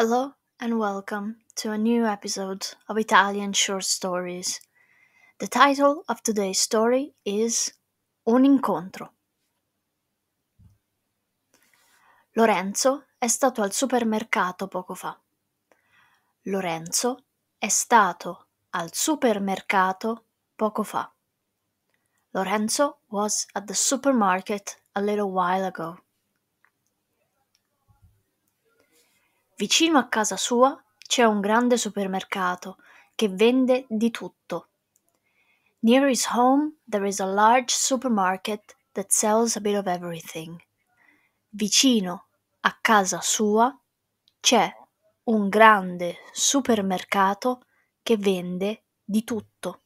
Hello and welcome to a new episode of Italian Short Stories. The title of today's story is Un incontro. Lorenzo è stato al supermercato poco fa. Lorenzo è stato al supermercato poco fa. Lorenzo was at the supermarket a little while ago. Vicino a casa sua c'è un grande supermercato che vende di tutto. Near his home there is a large supermarket that sells a bit of everything. Vicino a casa sua c'è un grande supermercato che vende di tutto.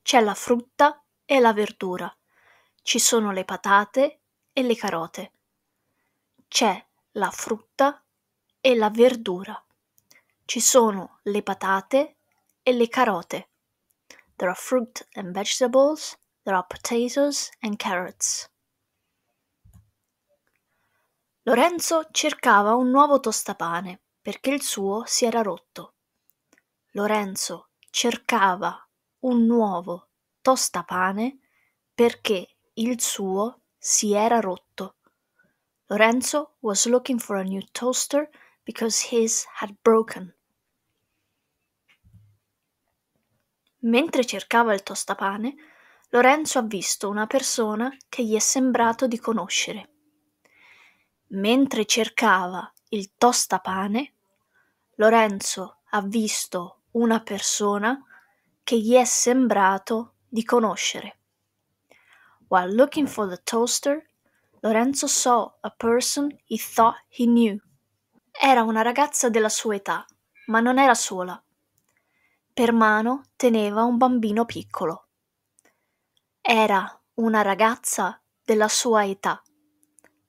C'è la frutta e la verdura, ci sono le patate e le carote. C'è la frutta e la verdura. Ci sono le patate e le carote. There are fruit and vegetables, there are potatoes and carrots. Lorenzo cercava un nuovo tostapane perché il suo si era rotto. Lorenzo cercava un nuovo tostapane perché il suo si era rotto. Lorenzo was looking for a new toaster because his had broken. Mentre cercava il tostapane, Lorenzo ha visto una persona che gli è sembrato di conoscere. Mentre cercava il tostapane, Lorenzo ha visto una persona che gli è sembrato di conoscere. While looking for the toaster, Lorenzo saw a person he thought he knew. Era una ragazza della sua età, ma non era sola. Per mano teneva un bambino piccolo. Era una ragazza della sua età,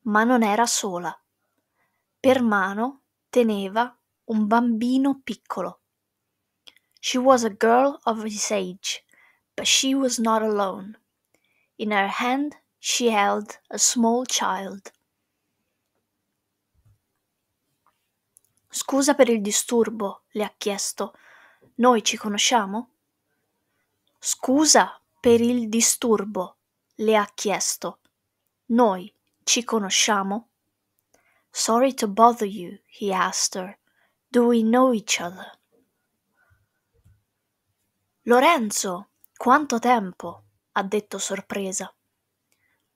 ma non era sola. Per mano teneva un bambino piccolo. She was a girl of his age, but she was not alone. In her hand She held a small child. Scusa per il disturbo, le ha chiesto. Noi ci conosciamo? Scusa per il disturbo, le ha chiesto. Noi ci conosciamo? Sorry to bother you, he asked her. Do we know each other? Lorenzo, quanto tempo? ha detto sorpresa.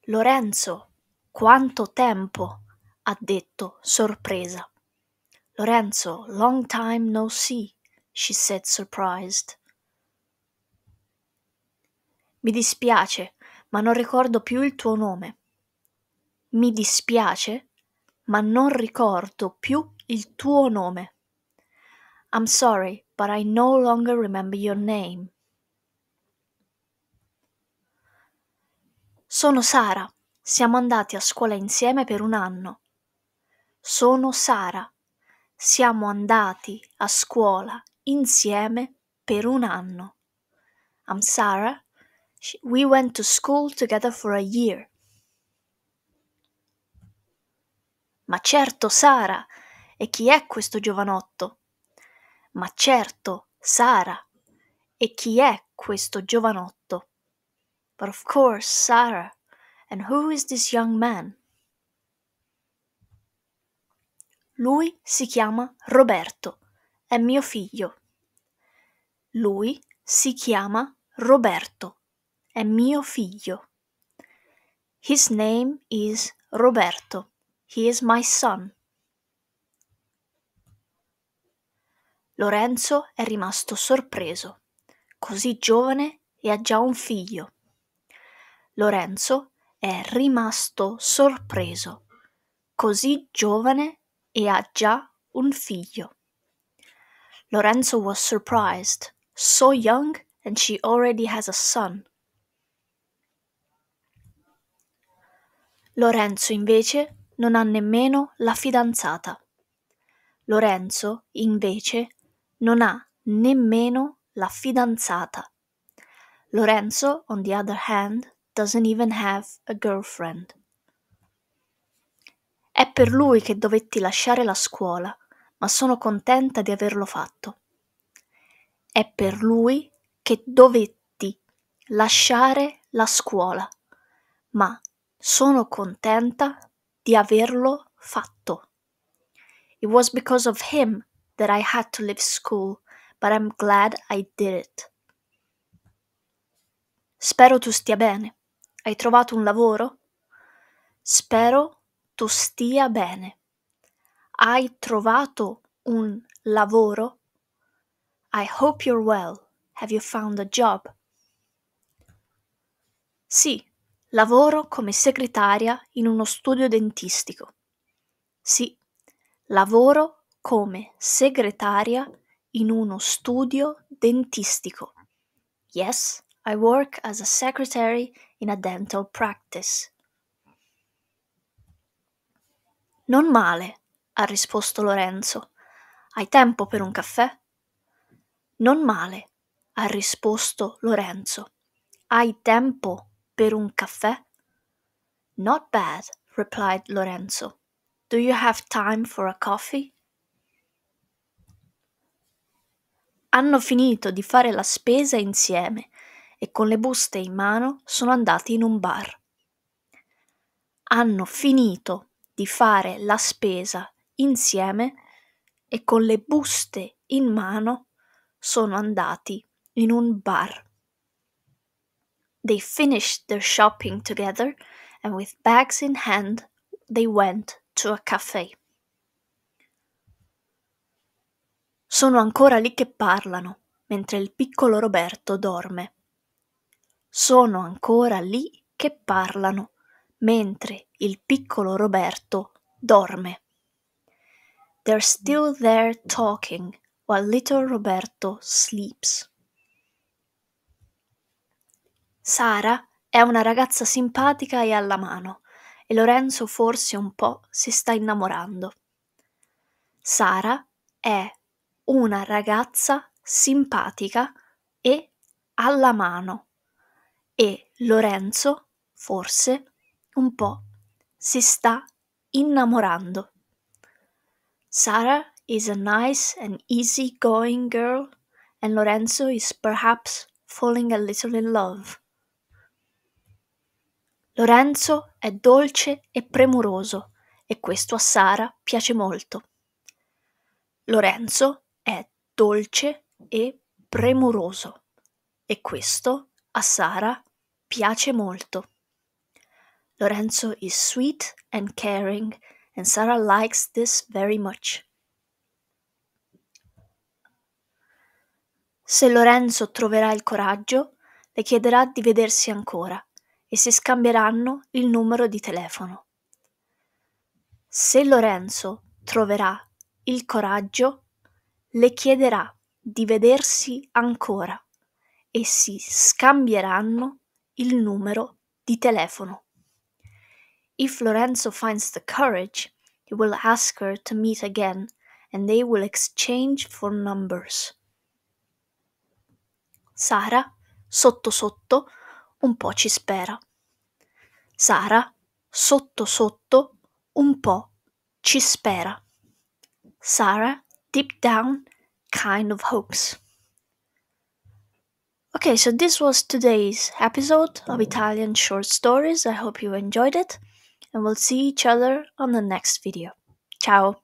Lorenzo, quanto tempo! ha detto, sorpresa. Lorenzo, long time no see, she said surprised. Mi dispiace, ma non ricordo più il tuo nome. Mi dispiace, ma non ricordo più il tuo nome. I'm sorry, but I no longer remember your name. Sono Sara. Siamo andati a scuola insieme per un anno. Sono Sara. Siamo andati a scuola insieme per un anno. I'm Sarah. We went to school together for a year. Ma certo, Sara. E chi è questo giovanotto? Ma certo, Sara. E chi è questo giovanotto? But of course, Sarah. And who is this young man? Lui si chiama Roberto, è mio figlio. Lui si chiama Roberto, è mio figlio. His name is Roberto. He is my son. Lorenzo è rimasto sorpreso. Così giovane e ha già un figlio. Lorenzo è rimasto sorpreso, così giovane e ha già un figlio. Lorenzo was surprised, so young and she already has a son. Lorenzo invece non ha nemmeno la fidanzata. Lorenzo invece non ha nemmeno la fidanzata. Lorenzo, on the other hand, doesn't even have a girlfriend. È per lui che dovetti lasciare la scuola, ma sono contenta di averlo fatto. È per lui che dovetti lasciare la scuola, ma sono contenta di averlo fatto. It was because of him that I had to leave school, but I'm glad I did it. Spero tu stia bene. Hai trovato un lavoro? Spero tu stia bene. Hai trovato un lavoro? I hope you're well. Have you found a job? Sì, lavoro come segretaria in uno studio dentistico. Sì, lavoro come segretaria in uno studio dentistico. Yes, I work as a secretary in a dental practice. Non male, ha risposto Lorenzo. Hai tempo per un caffè? Non male, ha risposto Lorenzo. Hai tempo per un caffè? Not bad, replied Lorenzo. Do you have time for a coffee? Hanno finito di fare la spesa insieme e con le buste in mano sono andati in un bar. Hanno finito di fare la spesa insieme e con le buste in mano sono andati in un bar. They finished their shopping together and with bags in hand they went to a cafe. Sono ancora lì che parlano mentre il piccolo Roberto dorme sono ancora lì che parlano, mentre il piccolo Roberto dorme. They're still there talking while little Roberto sleeps. Sara è una ragazza simpatica e alla mano e Lorenzo forse un po' si sta innamorando. Sara è una ragazza simpatica e alla mano e Lorenzo, forse, un po', si sta innamorando. Sarah is a nice and easy-going girl and Lorenzo is perhaps falling a little in love. Lorenzo è dolce e premuroso e questo a Sara piace molto. Lorenzo è dolce e premuroso e questo a Sara piace molto. Lorenzo is sweet and caring and Sarah likes this very much. Se Lorenzo troverà il coraggio, le chiederà di vedersi ancora e si scambieranno il numero di telefono. Se Lorenzo troverà il coraggio, le chiederà di vedersi ancora e si scambieranno il numero di telefono il numero di telefono. If Lorenzo finds the courage, he will ask her to meet again and they will exchange for numbers. Sara, sotto sotto, un po' ci spera. Sara, sotto sotto, un po' ci spera. Sara, deep down, kind of hopes. Okay, so this was today's episode of mm-hmm. Italian Short Stories. I hope you enjoyed it, and we'll see each other on the next video. Ciao!